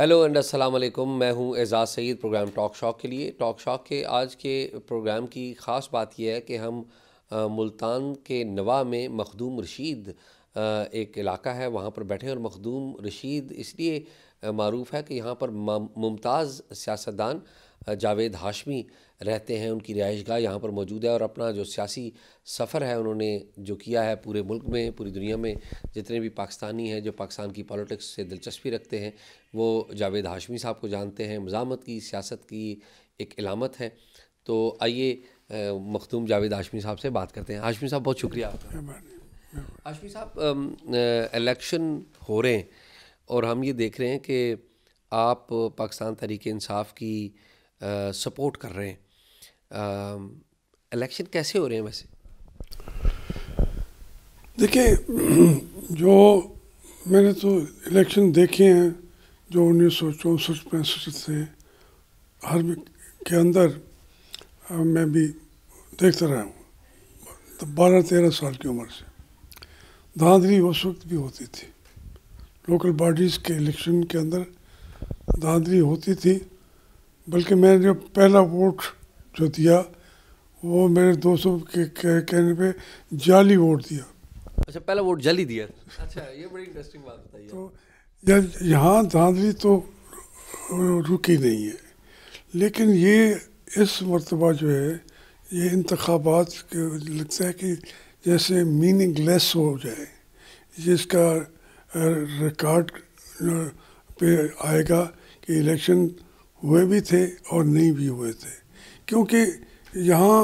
Hello and अस्सलाम वालेकुम मैं हूं Ejaz Saeed programme talk shock के लिए टॉक शॉक के आज के प्रोग्राम की ख़ास बात यह है कि हम आ, मुल्तान के नवा में मखदूम रशीद एक इलाका है वहाँ पर बैठे और मखदूम रशीद इसलिए मरूफ़ है कि यहाँ पर मुमताज़ सियासतदान जावेद हाशमी रहते हैं उनकी रिहाइश गाह यहाँ पर मौजूद है और अपना जो सियासी सफ़र है उन्होंने जो किया है पूरे मुल्क में पूरी दुनिया में जितने भी पाकिस्तानी हैं जो पाकिस्तान की पॉलिटिक्स से दिलचस्पी रखते हैं वो जावेद हाशमी साहब को जानते हैं मजामत की सियासत की एक इलामत है तो आइए मखदूम जावेद हाशमी साहब से बात करते हैं हाशमी साहब बहुत शुक्रिया आपका हाशमी साहब इलेक्शन हो रहे हैं और हम ये देख रहे हैं कि आप पाकिस्तान तरीक़ानसाफ़ की सपोर्ट कर रहे हैं इलेक्शन कैसे हो रहे हैं वैसे देखिए जो मैंने तो इलेक्शन देखे हैं जो उन्नीस सौ चौंसठ पैंसठ से हर के अंदर मैं भी देखता रहा हूँ तो बारह तेरह साल की उम्र से धांधली उस वक्त भी होती थी लोकल बॉडीज़ के इलेक्शन के अंदर धांधली होती थी बल्कि मैंने जो पहला वोट जो दिया वो मेरे दोस्तों के कहने पे जाली वोट दिया अच्छा पहला वोट जाली दिया अच्छा ये बड़ी इंटरेस्टिंग बात बताइए तो यहाँ धांधली तो रुकी नहीं है लेकिन ये इस मरतबा जो है ये इंतबात लगता है कि जैसे लेस हो जाए जिसका रिकॉर्ड पे आएगा कि इलेक्शन हुए भी थे और नहीं भी हुए थे क्योंकि यहाँ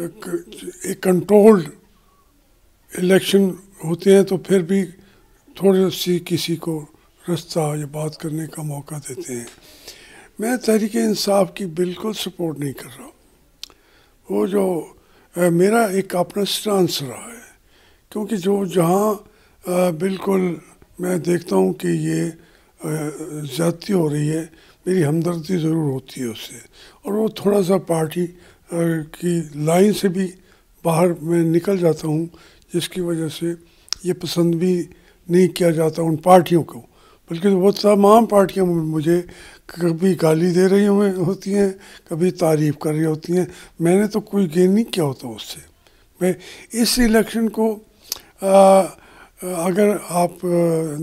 एक कंट्रोल्ड इलेक्शन होते हैं तो फिर भी थोड़े सी किसी को रास्ता या बात करने का मौका देते हैं मैं तहरीक इंसाफ की बिल्कुल सपोर्ट नहीं कर रहा वो जो आ, मेरा एक अपना स्टांस रहा है क्योंकि जो जहाँ बिल्कुल मैं देखता हूँ कि ये ज़्यादती हो रही है मेरी हमदर्दी ज़रूर होती है उससे और वो थोड़ा सा पार्टी की लाइन से भी बाहर मैं निकल जाता हूँ जिसकी वजह से ये पसंद भी नहीं किया जाता उन पार्टियों को बल्कि वो तो तमाम पार्टियाँ मुझे कभी गाली दे रही होती हैं कभी तारीफ कर रही होती हैं मैंने तो कोई गेन नहीं किया होता उससे मैं इस इलेक्शन को आ, अगर आप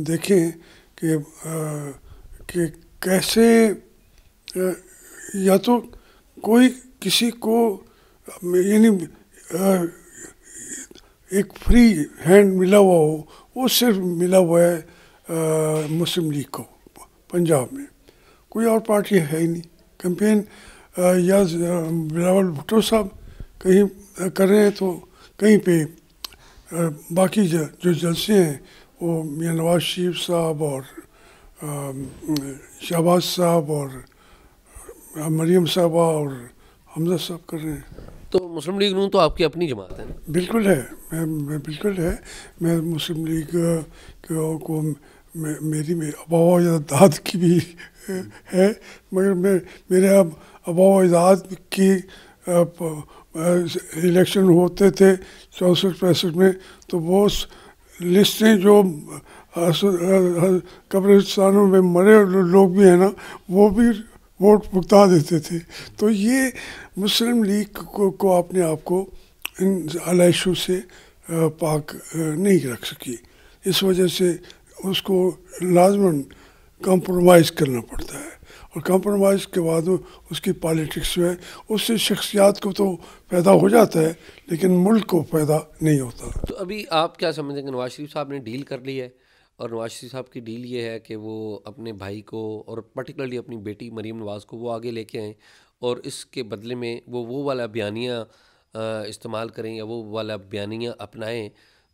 देखें कि, आ, कि कैसे या तो कोई किसी को यानी एक फ्री हैंड मिला हुआ हो वो सिर्फ मिला हुआ है मुस्लिम लीग को पंजाब में कोई और पार्टी है ही नहीं कैंपेन या बिलावल भुट्टो साहब कहीं कर रहे हैं तो कहीं पे बाकी जो जलसे हैं वो मियाँ नवाज शरीफ साहब और शहबाज साहब और मरियम साहबा और हमजा साहब कर रहे हैं तो मुस्लिम लीग नून तो आपकी अपनी जमात है बिल्कुल है मैं, मैं बिल्कुल है मैं मुस्लिम लीग को मे, मेरी में अबाव इजाद की भी है मगर मैं मेरे अब अबाव इजाद की इलेक्शन होते थे चौंसठ पैंसठ में तो वो लिस्टें जो कब्रिस्तानों में मरे लोग भी हैं ना वो भी वोट भुगता देते थे तो ये मुस्लिम लीग को, को अपने आप को इन आलाइशों से पाक नहीं रख सकी इस वजह से उसको लाजमन कंप्रोमाइज़ करना पड़ता है और कंप्रोमाइज़ के बाद उसकी पॉलिटिक्स जो है उससे शख्सियात को तो पैदा हो जाता है लेकिन मुल्क को पैदा नहीं होता तो अभी आप क्या समझेंगे नवाज शरीफ साहब ने डील कर ली है और नवाज शरीफ साहब की डील ये है कि वो अपने भाई को और पर्टिकुलरली अपनी बेटी मरीम नवाज़ को वो आगे लेके आएँ और इसके बदले में वो वो वाला बयानिया इस्तेमाल करें या वो वाला बयानिया अपनाएं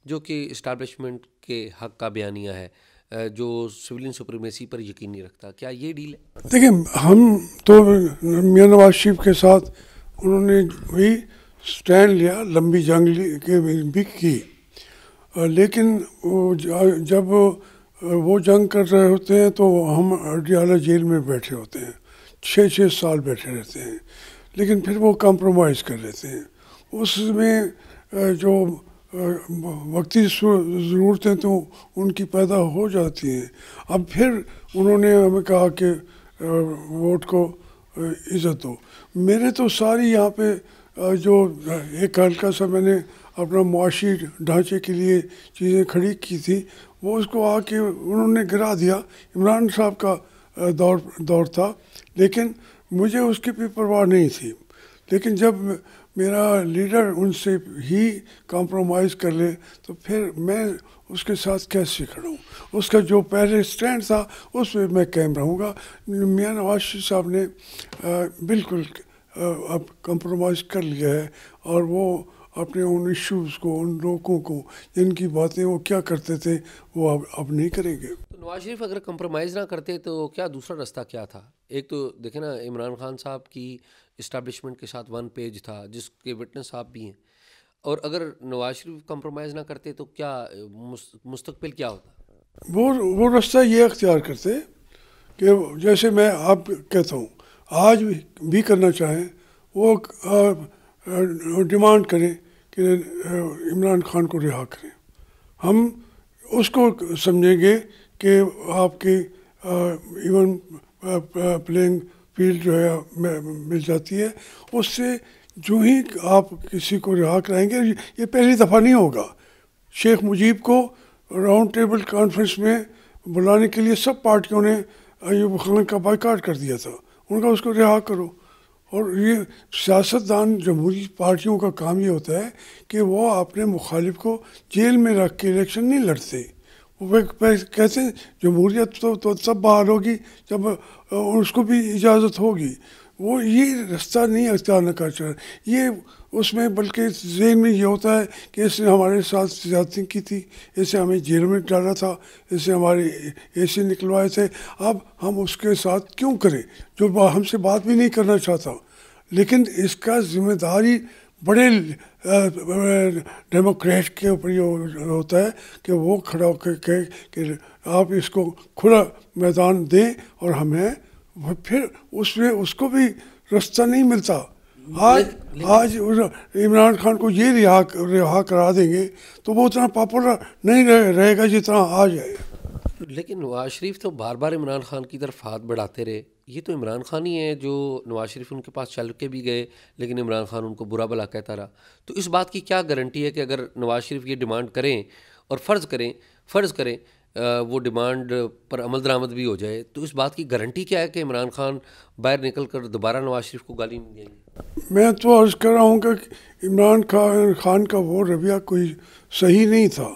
जो कि इस्टबलिशमेंट के हक का बयानिया है जो सिविलियन सुप्रीमेसी पर यकीन नहीं रखता क्या ये डील है देखिए हम तो मियाँ नवाज शरीफ के साथ उन्होंने भी स्टैंड लिया लंबी जंग के भी की लेकिन जब वो जंग कर रहे होते हैं तो हम अडियाला जेल में बैठे होते हैं छः छः साल बैठे रहते हैं लेकिन फिर वो कंप्रोमाइज़ कर लेते हैं उसमें जो वक्ती ज़रूरतें तो उनकी पैदा हो जाती हैं अब फिर उन्होंने हमें कहा कि वोट को इज़्ज़त दो मेरे तो सारी यहाँ पे जो एक हल्का सा मैंने अपना मुआशी ढांचे के लिए चीज़ें खड़ी की थी वो उसको आके उन्होंने गिरा दिया इमरान साहब का दौर दौर था लेकिन मुझे उसकी भी परवाह नहीं थी लेकिन जब मेरा लीडर उनसे ही कॉम्प्रोमाइज़ कर ले तो फिर मैं उसके साथ कैसे खड़ूँ उसका जो पहले स्टैंड था उस पर मैं कैम रहूँगा मियाँ नवाज साहब ने आ, बिल्कुल आ, अब कॉम्प्रोमाइज़ कर लिया है और वो अपने उन इश्यूज़ को उन लोगों को जिनकी बातें वो क्या करते थे वो अब अब नहीं करेंगे तो नवाज शरीफ अगर कंप्रोमाइज़ ना करते तो क्या दूसरा रास्ता क्या था एक तो देखे ना इमरान खान साहब की इस्टबलिशमेंट के साथ वन पेज था जिसके विटनेस आप भी हैं और अगर नवाज शरीफ कंप्रोमाइज़ ना करते तो क्या मुस्तबिल क्या होता वो वो रास्ता ये अख्तियार करते कि जैसे मैं आप कहता हूँ आज भी करना चाहें वो डिमांड करें कि इमरान खान को रिहा करें हम उसको समझेंगे कि आपकी इवन प्लेइंग फील्ड जो है मिल जाती है उससे जो ही आप किसी को रिहा कराएंगे ये पहली दफ़ा नहीं होगा शेख मुजीब को राउंड टेबल कॉन्फ्रेंस में बुलाने के लिए सब पार्टियों ने अयूब खान का बाइकाट कर दिया था उनका उसको रिहा करो और ये सियासतदान जमहूरी पार्टियों का काम ये होता है कि वो अपने मुखालिफ को जेल में रख के इलेक्शन नहीं लड़ते वो कहते हैं जमहूरियत तो, तो तब बाहर होगी जब उसको भी इजाज़त होगी वो ये रास्ता नहीं अख्तियार न कर ये उसमें बल्कि जेन में ये होता है कि इसने हमारे साथ ज्यादा की थी इसे हमें जेल में डाला था इसे हमारे ऐसे निकलवाए थे अब हम उसके साथ क्यों करें जो हमसे बात भी नहीं करना चाहता लेकिन इसका जिम्मेदारी बड़े डेमोक्रेट के ऊपर ये होता है कि वो खड़ा होकर कहे कि आप इसको खुला मैदान दें और हमें फिर उसमें उसको भी रास्ता नहीं मिलता आज हाँ, हाँ आज इमरान खान को ये रिहा रिहा करा देंगे तो वो उतना पॉपुलर नहीं रहे, रहेगा जितना आज है लेकिन नवाज शरीफ तो बार बार इमरान खान की तरफ हाथ बढ़ाते रहे ये तो इमरान खान ही है जो नवाज शरीफ उनके पास चल के भी गए लेकिन इमरान खान उनको बुरा भला कहता रहा तो इस बात की क्या गारंटी है कि अगर नवाज शरीफ ये डिमांड करें और फ़र्ज़ करें फ़र्ज़ करें वो डिमांड पर अमल दरामद भी हो जाए तो इस बात की गारंटी क्या है कि इमरान खान बाहर निकल कर दोबारा नवाज शरीफ को गाली नहीं देंगे मैं तो अर्ज़ कर रहा हूँ कि इमरान खान खान का वो रवैया कोई सही नहीं था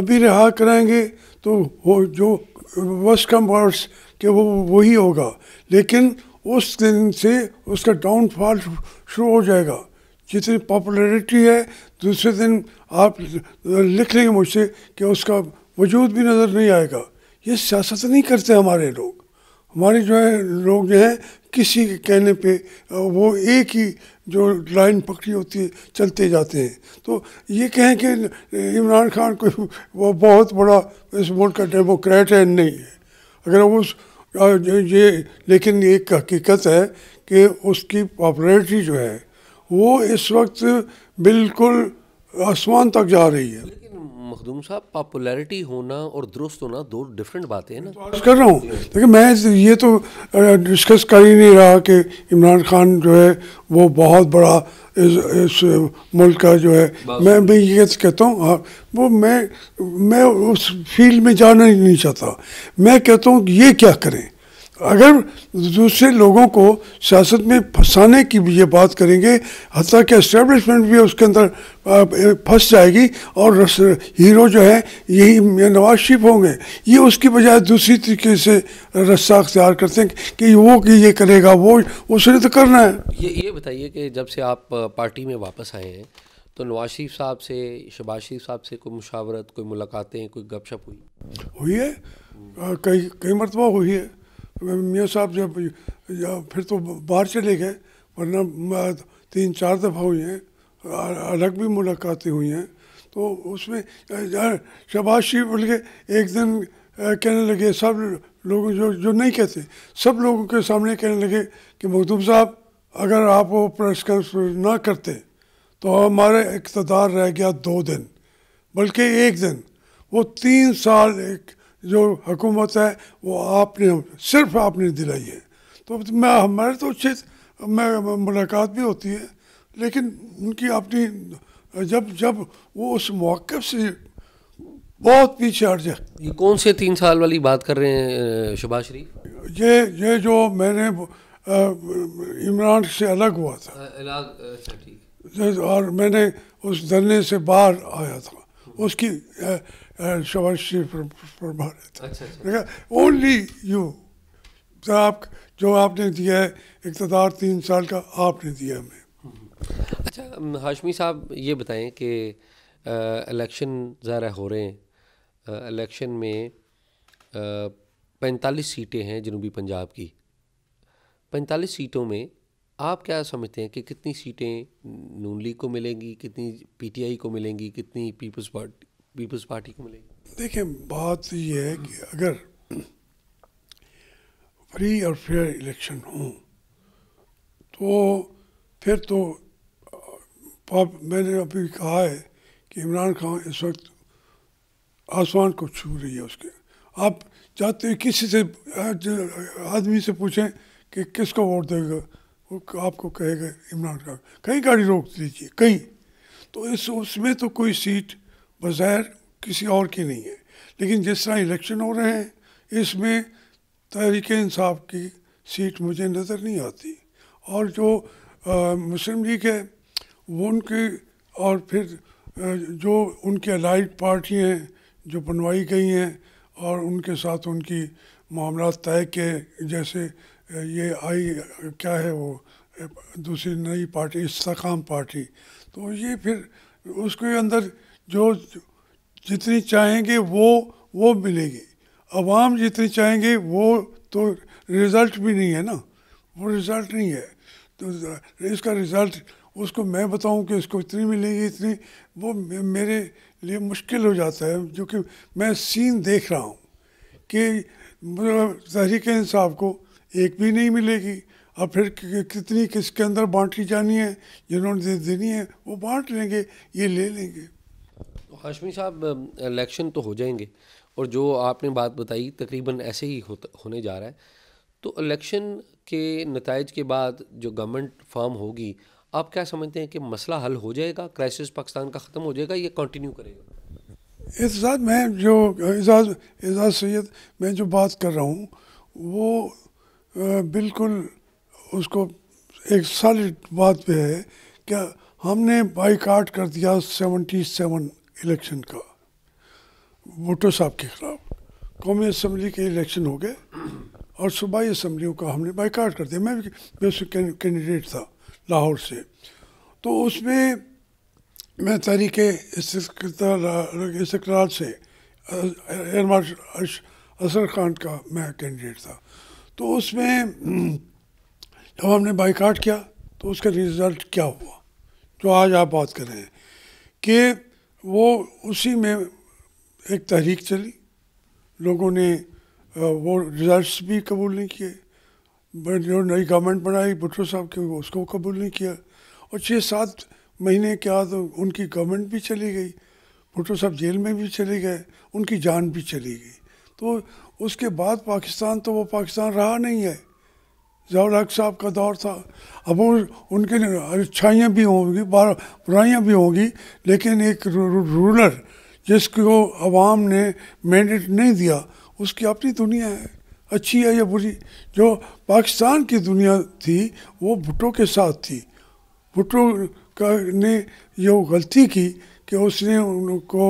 अभी रिहा कराएंगे तो वो जो वर्स कम वर्स के वो वही होगा लेकिन उस दिन से उसका डाउनफॉल शुरू हो जाएगा जितनी पॉपुलैरिटी है दूसरे दिन आप लिख लेंगे मुझसे कि उसका वजूद भी नज़र नहीं आएगा ये सियासत नहीं करते हमारे लोग हमारे जो है लोग जो हैं किसी के कहने पे वो एक ही जो लाइन पकड़ी होती है चलते जाते हैं तो ये कहें कि इमरान खान को वो बहुत बड़ा इस मुल्क का डेमोक्रेट है नहीं है अगर वो उस ये लेकिन एक हकीकत है कि उसकी पॉपुलरिटी जो है वो इस वक्त बिल्कुल आसमान तक जा रही है मखदूम साहब पॉपुलैरिटी होना और दुरुस्त होना दो डिफरेंट बातें हैं ना कर रहा हूँ लेकिन मैं ये तो डिस्कस कर ही नहीं रहा कि इमरान खान जो है वो बहुत बड़ा इस, इस मुल्क का जो है मैं भी ये कहता हूँ हाँ वो मैं मैं उस फील्ड में जाना ही नहीं चाहता मैं कहता हूँ ये क्या करें अगर दूसरे लोगों को सियासत में फंसाने की भी ये बात करेंगे हती कि इस्टेब्लिशमेंट भी उसके अंदर फंस जाएगी और हीरो जो है यही नवाज शरीफ होंगे ये उसकी बजाय दूसरी तरीके से रस्ता अख्तियार करते हैं कि वो कि ये करेगा वो उसने तो करना है ये ये बताइए कि जब से आप पार्टी में वापस आए हैं तो नवाज शरीफ साहब से शबाज शरीफ साहब से कोई मुशावरत कोई मुलाकातें कोई गपशप हुई हुई है कई कई मरतबा हुई है मियाँ साहब जब फिर तो बाहर चले गए वरना तीन चार दफ़ा हुई हैं अलग भी मुलाकातें हुई हैं तो उसमें शहबाज शरीफ बोल के एक दिन कहने लगे सब लोग जो जो नहीं कहते सब लोगों के सामने कहने लगे कि मखदूम साहब अगर आप वो प्रेस कॉन्फ्रेंस ना करते तो हमारा इकतदार रह गया दो दिन बल्कि एक दिन वो तीन साल एक जो हुकूमत है वो आपने सिर्फ आपने दिलाई है तो मैं हमारे तो अच्छे मैं मुलाकात भी होती है लेकिन उनकी अपनी जब जब वो उस मौक़ से बहुत पीछे हट जाए ये कौन से तीन साल वाली बात कर रहे हैं शबाज शरीफ ये ये जो मैंने इमरान से अलग हुआ था अलग अच्छा, और मैंने उस धरने से बाहर आया था उसकी शवाश्री प्रभावित अच्छा, ओनली अच्छा। यू तो आप जो आपने दिया है इकतदार तीन साल का आपने दिया हमें अच्छा हाशमी साहब ये बताएं कि इलेक्शन ज़रा हो रहे हैं इलेक्शन में पैंतालीस सीटें हैं जनूबी पंजाब की पैंतालीस सीटों में आप क्या समझते हैं कि कितनी सीटें नून लीग को मिलेंगी कितनी पीटीआई को मिलेंगी कितनी पीपल्स पार्टी पीपल्स पार्टी को मिलेगी देखिए बात तो ये है कि अगर फ्री और फेयर इलेक्शन हो तो फिर तो पाप मैंने अभी कहा है कि इमरान खान इस वक्त आसमान को छू रही है उसके आप चाहते किसी से आदमी से पूछें कि किसको वोट देगा वो आपको कहेगा इमरान खान कहीं गाड़ी रोक दीजिए कहीं तो इस उसमें तो कोई सीट और किसी और की नहीं है लेकिन जिस तरह इलेक्शन हो रहे हैं इसमें तहरीक इंसाफ की सीट मुझे नज़र नहीं आती और जो आ, मुस्लिम लीग है वो उनके और फिर जो उनके अलाइड पार्टी हैं जो बनवाई गई हैं और उनके साथ उनकी मामला तय के जैसे ये आई क्या है वो दूसरी नई पार्टी इस्तकाम पार्टी तो ये फिर उसके अंदर जो जितनी चाहेंगे वो वो मिलेगी आवाम जितनी चाहेंगे वो तो रिज़ल्ट भी नहीं है ना वो रिज़ल्ट नहीं है तो इसका रिज़ल्ट उसको मैं बताऊं कि इसको इतनी मिलेगी इतनी वो मेरे लिए मुश्किल हो जाता है जो कि मैं सीन देख रहा हूँ कि मतलब तहरीक इंसाफ को एक भी नहीं मिलेगी और फिर कितनी किसके अंदर बांटी जानी है जिन्होंने देनी है वो बांट लेंगे ये ले लेंगे अश्मी साहब इलेक्शन तो हो जाएंगे और जो आपने बात बताई तकरीबन ऐसे ही होता होने जा रहा है तो इलेक्शन के नतज के बाद जो गवर्नमेंट फॉर्म होगी आप क्या समझते हैं कि मसला हल हो जाएगा क्राइसिस पाकिस्तान का ख़त्म हो जाएगा या कंटिन्यू करेगा एजाज मैं जो एजाज एजाज सैद मैं जो बात कर रहा हूँ वो बिल्कुल उसको एक सॉलिड बात पे है कि हमने बाइकाट कर दिया सेवेंटी सेवन इलेक्शन का वोटो साहब के खिलाफ कौमी असम्बली के इलेक्शन हो गए और सूबाई असम्बलियों का हमने बाइकाट कर दिया मैं मैं कैंडिडेट था लाहौर से तो उसमें मैं तहरीक इसकरार से एयर मार्शल असर खान का मैं कैंडिडेट था तो उसमें जब हमने बाइकाट किया तो उसका रिज़ल्ट क्या हुआ जो आज आप बात कर रहे हैं कि वो उसी में एक तहरीक चली लोगों ने वो रिजल्ट्स भी कबूल नहीं किए जो नई गवर्नमेंट बनाई भुट्टो साहब के उसको कबूल नहीं किया और छः सात महीने के बाद उनकी गवर्नमेंट भी चली गई भुट्टो साहब जेल में भी चले गए उनकी जान भी चली गई तो उसके बाद पाकिस्तान तो वो पाकिस्तान रहा नहीं है जवरक साहब का दौर था अब उनके अच्छाइयाँ भी होंगी बुराइयाँ भी होंगी लेकिन एक रूलर जिसको अवाम ने मैंडेट नहीं दिया उसकी अपनी दुनिया है अच्छी है या बुरी जो पाकिस्तान की दुनिया थी वो भुट्टो के साथ थी भुट्टो का ने यह गलती की कि उसने उनको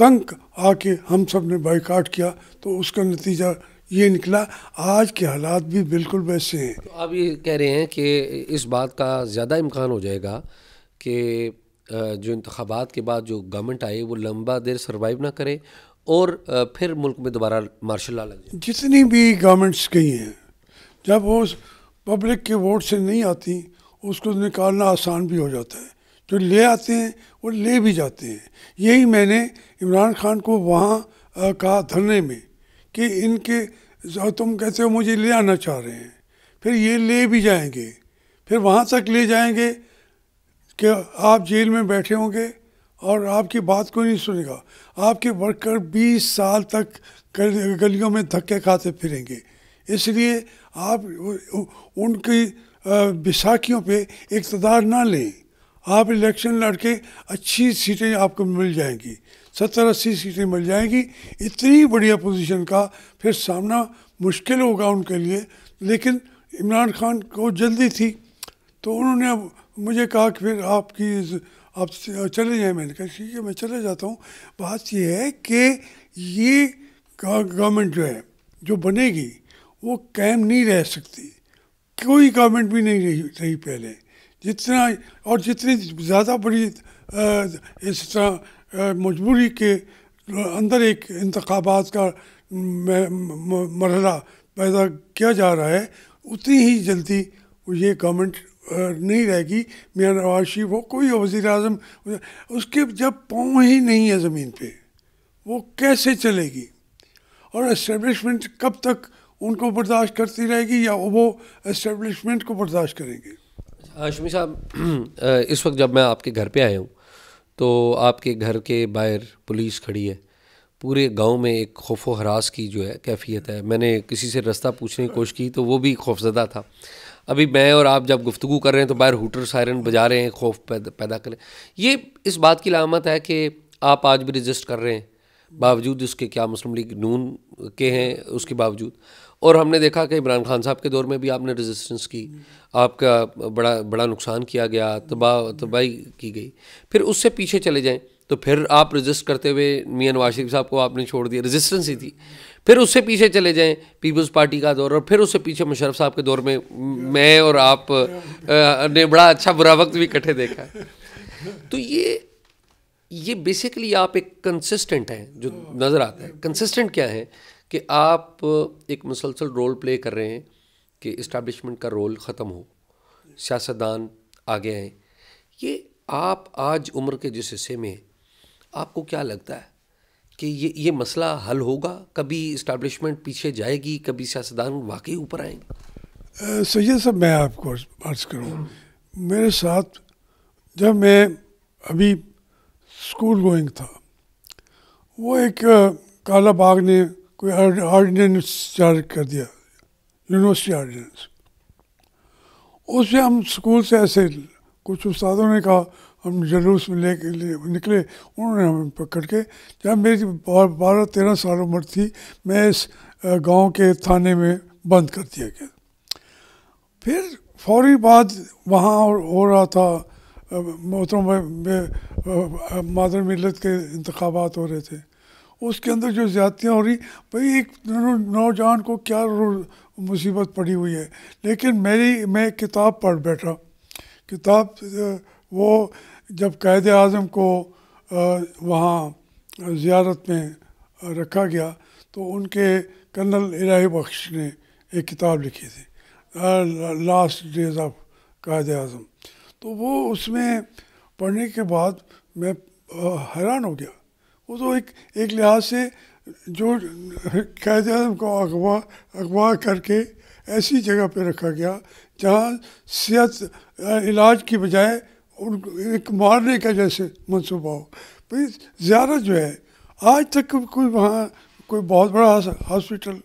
तंग आके हम सब ने बाइकाट किया तो उसका नतीजा ये निकला आज के हालात भी बिल्कुल वैसे हैं तो आप ये कह रहे हैं कि इस बात का ज़्यादा इम्कान हो जाएगा कि जो इंतबात के बाद जो गवर्नमेंट आए वो लंबा देर सर्वाइव ना करे और फिर मुल्क में दोबारा मार्शल ला लग जितनी भी गवर्नमेंट्स गई हैं जब वो पब्लिक के वोट से नहीं आती उसको निकालना आसान भी हो जाता है जो ले आते हैं वो ले भी जाते हैं यही मैंने इमरान खान को वहाँ कहा धरने में कि इनके तुम कहते हो मुझे ले आना चाह रहे हैं फिर ये ले भी जाएंगे फिर वहाँ तक ले जाएंगे कि आप जेल में बैठे होंगे और आपकी बात कोई नहीं सुनेगा आपके वर्कर 20 साल तक गलियों में धक्के खाते फिरेंगे इसलिए आप उनकी विशाखियों पे इकतदार ना लें आप इलेक्शन लड़के अच्छी सीटें आपको मिल जाएंगी सत्तर अस्सी सीटें मिल जाएंगी इतनी बढ़िया पोजीशन का फिर सामना मुश्किल होगा उनके लिए लेकिन इमरान खान को जल्दी थी तो उन्होंने अब मुझे कहा कि फिर आपकी आप चले जाएं मैंने कहा ठीक है मैं चले जाता हूँ बात यह है कि ये गवर्नमेंट जो है जो बनेगी वो कैम नहीं रह सकती कोई गवर्नमेंट भी नहीं रही रही पहले जितना और जितनी ज़्यादा बड़ी इस तरह मजबूरी के अंदर एक इंतबात का मरहला पैदा किया जा रहा है उतनी ही जल्दी ये गवर्नमेंट नहीं रहेगी मियाँ नवाज शरीफ हो कोई वज़ी अजम उसके जब पाँव ही नहीं है ज़मीन पे वो कैसे चलेगी और इस्टेब्लिशमेंट कब तक उनको बर्दाश्त करती रहेगी या वो इस्टेब्लिशमेंट को बर्दाश्त करेंगे अच्छा, हाशमी साहब इस वक्त जब मैं आपके घर पे आया हूँ तो आपके घर के बाहर पुलिस खड़ी है पूरे गांव में एक खौफ व हरास की जो है कैफियत है मैंने किसी से रास्ता पूछने की कोशिश की तो वो भी खौफजदा था अभी मैं और आप जब गुफ्तु कर रहे हैं तो बाहर हुटर सायरन बजा रहे हैं खौफ पैदा, पैदा करें ये इस बात की लामत है कि आप आज भी रजिस्ट कर रहे हैं बावजूद उसके क्या मुस्लिम लीग नून के हैं उसके बावजूद और हमने देखा कि इमरान खान साहब के दौर में भी आपने रेजिस्टेंस की आपका बड़ा बड़ा नुकसान किया गया तबाह तबाही की गई फिर उससे पीछे चले जाएँ तो फिर आप रजिस्ट करते हुए मियाँ नवाज शरीफ साहब को आपने छोड़ दिया रजिस्टेंस ही थी फिर उससे पीछे चले जाएं पीपल्स पार्टी का दौर और फिर उससे पीछे मुशरफ साहब के दौर में मैं और आप ने बड़ा अच्छा बुरा वक्त भी इकट्ठे देखा तो ये ये बेसिकली आप एक कंसिस्टेंट हैं जो नज़र आता है कंसिस्टेंट क्या है कि आप एक मुसलसल रोल प्ले कर रहे हैं कि इस्टबलिशमेंट का रोल ख़त्म हो सियासतदान आगे आए ये आप आज उम्र के जिस हिस्से में आपको क्या लगता है कि ये ये मसला हल होगा कभी इस्टबलिशमेंट पीछे जाएगी कभी सियासतदान वाकई ऊपर आएंगे सैद सर मैं आपको अर्ज करूँ मेरे साथ जब मैं अभी स्कूल गोइंग था वो एक काला बाग ने कोई ऑर्डिनेंस जारी कर दिया यूनिवर्सिटी ऑर्डिनेंस उसमें हम स्कूल से ऐसे कुछ उस्तादों ने कहा हम जुलूस में ले, लिए निकले उन्होंने हमें पकड़ के जब मेरी बारह तेरह साल उम्र थी मैं इस गांव के थाने में बंद कर दिया गया फिर फौरी बाद वहाँ हो रहा था मोहतरम मादर मिलत के इंतबात हो रहे थे उसके अंदर जो ज़्यादतियाँ हो रही भाई एक नौजवान को क्या मुसीबत पड़ी हुई है लेकिन मेरी मैं किताब पढ़ बैठा किताब वो जब कायद अजम को वहाँ ज़्यारत में रखा गया तो उनके कर्नल इलाही बख्श ने एक किताब लिखी थी लास्ट डेज ऑफ कायद अजम तो वो उसमें पढ़ने के बाद मैं हैरान हो गया वो तो एक एक लिहाज से जो कैद आजम को अगवा अगवा करके ऐसी जगह पर रखा गया जहाँ सेहत इलाज की बजाय उन एक मारने का जैसे मनसूबा हो फिर ज़्यादा जो है आज तक कोई वहाँ कोई बहुत बड़ा हॉस्पिटल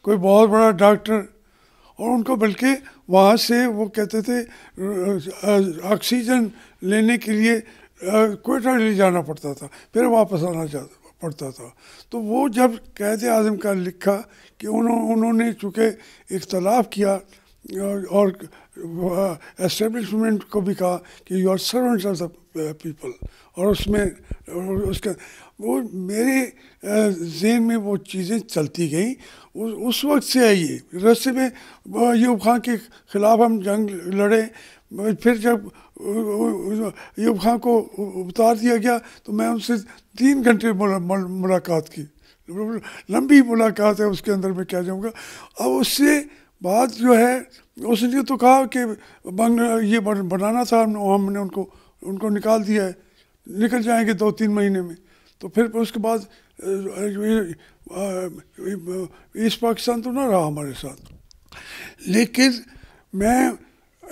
कोई बहुत बड़ा डॉक्टर और उनको बल्कि वहाँ से वो कहते थे ऑक्सीजन लेने के लिए ले जाना पड़ता था फिर वापस आना चाहता पड़ता था तो वो जब कैद आजम का लिखा कि उन्हों, उन्होंने चूँकि इख्तलाफ किया और एस्टेब्लिशमेंट को भी कहा कि you are servants of the people और उसमें उसके वो मेरे जहन में वो चीज़ें चलती गई उस वक्त से आई रस्से में यूब खां के ख़िलाफ़ हम जंग लड़े फिर जब यूब खां को उतार दिया गया तो मैं उनसे तीन घंटे मुलाकात की लंबी मुलाकात है उसके अंदर मैं क्या जाऊँगा अब उससे बात जो है उसने तो कहा कि ये बनाना था हमने उनको उनको निकाल दिया है निकल जाएंगे दो तीन महीने में तो फिर उसके बाद ईस्ट पाकिस्तान तो ना रहा हमारे साथ लेकिन मैं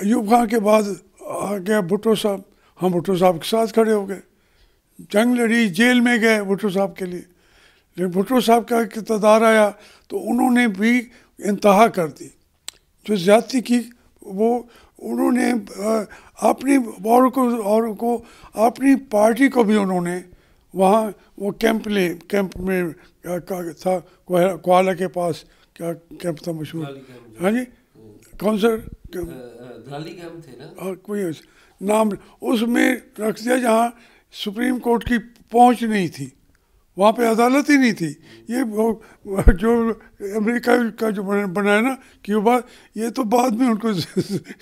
अयूब खान के बाद आ गया भुट्टो साहब हम भुट्टो साहब के साथ खड़े हो गए जंग लड़ी जेल में गए भुट्टो साहब के लिए लेकिन भुट्टो साहब का किरदार आया तो उन्होंने भी इंतहा कर दी जो ज़्यादती की वो उन्होंने अपनी और को और को अपनी पार्टी को भी उन्होंने वहाँ वो कैंप ले कैंप में था कोला के पास क्या कैंप था मशहूर हाँ जी कौन सर और कोई नाम उसमें रख दिया जहाँ सुप्रीम कोर्ट की पहुँच नहीं थी वहाँ पे अदालत ही नहीं थी ये जो अमेरिका का जो बनाया ना क्यूबा ये तो बाद में उनको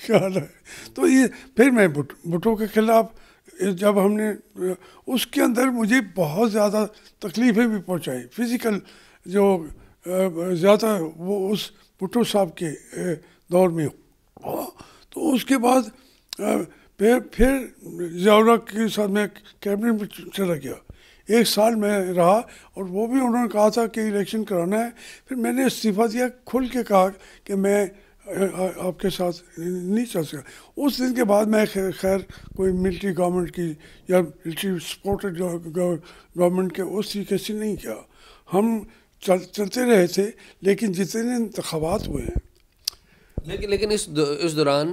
ख्याल है तो ये फिर मैं भुट भुटो के खिलाफ जब हमने उसके अंदर मुझे बहुत ज़्यादा तकलीफ़ें भी पहुँचाई फिज़िकल जो ज़्यादा वो उस भुटो साहब के दौर में तो उसके बाद फिर फिर जियाउल्ला के साथ मैं कैबिनेट में चला गया एक साल में रहा और वो भी उन्होंने कहा था कि इलेक्शन कराना है फिर मैंने इस्तीफा दिया खुल के कहा कि मैं आपके साथ नहीं चल सका उस दिन के बाद मैं खैर खैर कोई मिलिट्री गवर्नमेंट की या मिलिट्री सपोर्टेड गवर्नमेंट के उस तरीके से नहीं किया हम चल चलते रहे थे लेकिन जितने इंतबात हुए हैं लेकिन लेकिन इस दु, इस दौरान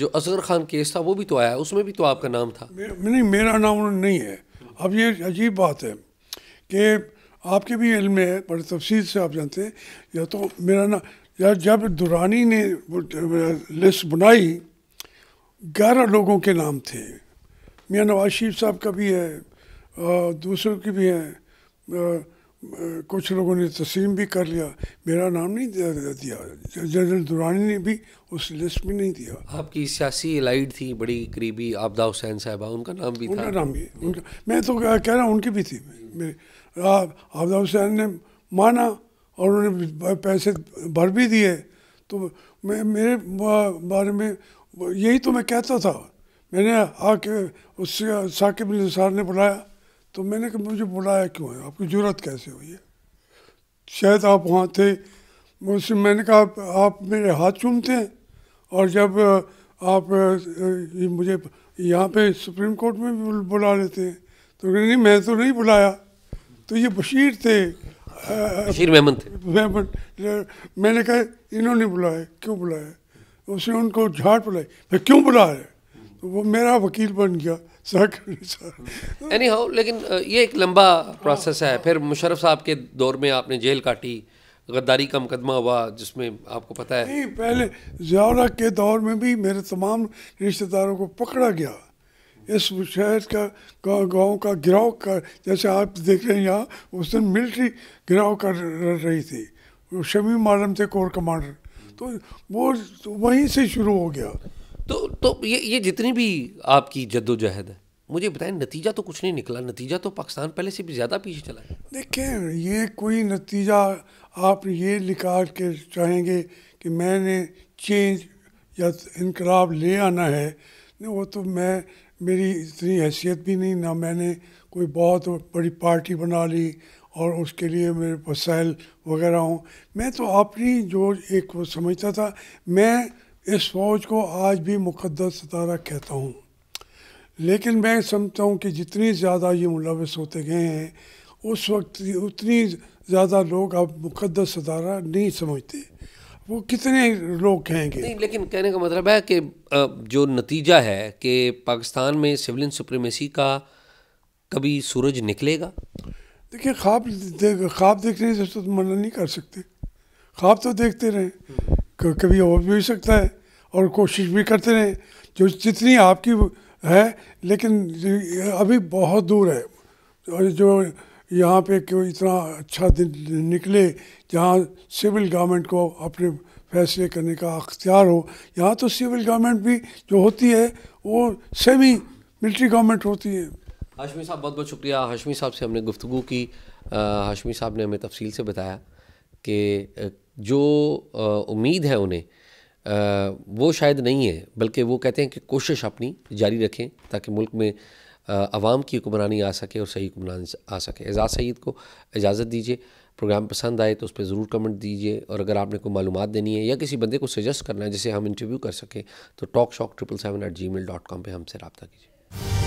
जो असगर खान केस था वो भी तो आया उसमें भी तो आपका नाम था मेर, नहीं मेरा नाम नहीं है अब ये अजीब बात है कि आपके भी में है बड़े तफसील से आप जानते हैं या तो मेरा नाम या जब दुरानी ने लिस्ट बनाई ग्यारह लोगों के नाम थे मियाँ नवाज शरीफ साहब का भी है दूसरों की भी है कुछ लोगों ने तस्लीम भी कर लिया मेरा नाम नहीं दिया जनरल दुरानी ने भी उस लिस्ट में नहीं दिया आपकी सियासी लाइट थी बड़ी करीबी आपदा हुसैन साहबा उनका नाम भी उनका नाम भी उनका मैं तो कह रहा हूँ उनकी भी थी मेरे आबदा हुसैन ने माना और उन्होंने पैसे भर भी दिए तो मैं मेरे बारे में यही तो मैं कहता था मैंने आके उससे साकिब निसार ने बुलाया तो मैंने कहा मुझे बुलाया क्यों है आपकी ज़रूरत कैसे हुई है शायद आप वहाँ थे उससे मैंने कहा आप, मेरे हाथ चूमते हैं और जब आप मुझे यहाँ पे सुप्रीम कोर्ट में भी बुला लेते हैं तो नहीं मैं तो नहीं बुलाया तो ये बशीर थे बशीर थे मेहमद मैंने कहा इन्होंने बुलाया क्यों बुलाया उसने उनको झाट बुलाई मैं क्यों बुला रहे तो वो मेरा वकील बन गया एनी हाउ लेकिन ये एक लंबा प्रोसेस है फिर मुशरफ साहब के दौर में आपने जेल काटी गद्दारी का मुकदमा हुआ जिसमें आपको पता है नहीं पहले जयारा के दौर में भी मेरे तमाम रिश्तेदारों को पकड़ा गया इस शहर का गांव का गिराव कर जैसे आप देख रहे हैं यहाँ उस दिन मिलिट्री गिराव कर रही थी शमी मालम थे कोर कमांडर तो वो तो वहीं से शुरू हो गया तो तो ये ये जितनी भी आपकी जद्दोजहद है मुझे बताएं नतीजा तो कुछ नहीं निकला नतीजा तो पाकिस्तान पहले से भी ज़्यादा पीछे चला है देखें ये कोई नतीजा आप ये निकाल के चाहेंगे कि मैंने चेंज या इनकलाब ले आना है वो तो मैं मेरी इतनी हैसियत भी नहीं ना मैंने कोई बहुत बड़ी पार्टी बना ली और उसके लिए मेरे वसाइल वगैरह हों मैं तो अपनी जो एक वो समझता था मैं इस फौज को आज भी मुकदस सितारा कहता हूँ लेकिन मैं समझता हूँ कि जितनी ज़्यादा ये मुलविस होते गए हैं उस वक्त उतनी ज़्यादा लोग अब मुकदस सितारा नहीं समझते वो कितने लोग कहेंगे नहीं लेकिन कहने का मतलब है कि जो नतीजा है कि पाकिस्तान में सिविल सुप्रीमेसी का कभी सूरज निकलेगा देखिए ख्वाब ख्वाब देखने से तो मना नहीं कर सकते ख्वाब तो देखते रहें कभी हो भी सकता है और कोशिश भी करते रहें जो जितनी आपकी है लेकिन अभी बहुत दूर है और जो यहाँ पे क्यों इतना अच्छा दिन निकले जहाँ सिविल गवर्नमेंट को अपने फैसले करने का अख्तियार हो यहाँ तो सिविल गवर्नमेंट भी जो होती है वो सेमी मिलिट्री गवर्नमेंट होती है हाशमी साहब बहुत बहुत शुक्रिया हाशमी साहब से हमने गुफ्तु की हाशमी साहब ने हमें तफसील से बताया कि जो उम्मीद है उन्हें वो शायद नहीं है बल्कि वो कहते हैं कि कोशिश अपनी जारी रखें ताकि मुल्क में आवाम की हुक्मरानी आ सके और सही हुक्मरानी आ सके एजाज़ सैद को इजाज़त दीजिए प्रोग्राम पसंद आए तो उस पर ज़रूर कमेंट दीजिए और अगर आपने कोई मालूम देनी है या किसी बंदे को सजेस्ट करना है जिसे हम इंटरव्यू कर सकें तो talk shock triple seven eight gmail dot com पर हमसे रबता कीजिए